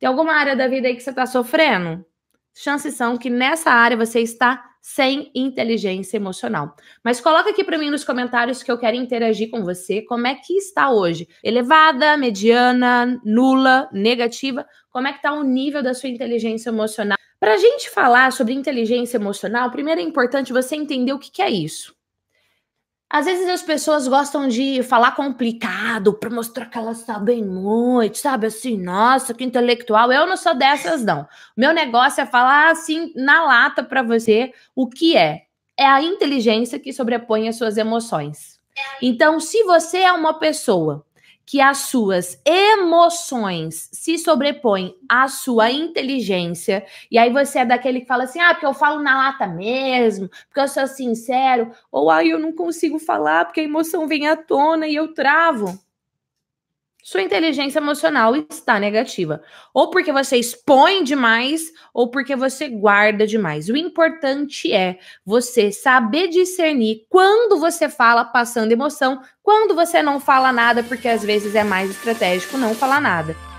Tem alguma área da vida aí que você está sofrendo? Chances são que nessa área você está sem inteligência emocional. Mas coloca aqui para mim nos comentários que eu quero interagir com você. Como é que está hoje? Elevada, mediana, nula, negativa? Como é que está o nível da sua inteligência emocional? Para a gente falar sobre inteligência emocional, primeiro é importante você entender o que, que é isso. Às vezes as pessoas gostam de falar complicado para mostrar que elas sabem muito, sabe? Assim, nossa, que intelectual. Eu não sou dessas, não. Meu negócio é falar assim na lata para você o que é. É a inteligência que sobrepõe as suas emoções. É então, se você é uma pessoa que as suas emoções se sobrepõem à sua inteligência, e aí você é daquele que fala assim: ah, porque eu falo na lata mesmo, porque eu sou sincero, ou aí ah, eu não consigo falar porque a emoção vem à tona e eu travo sua inteligência emocional está negativa. Ou porque você expõe demais, ou porque você guarda demais. O importante é você saber discernir quando você fala passando emoção, quando você não fala nada, porque às vezes é mais estratégico não falar nada.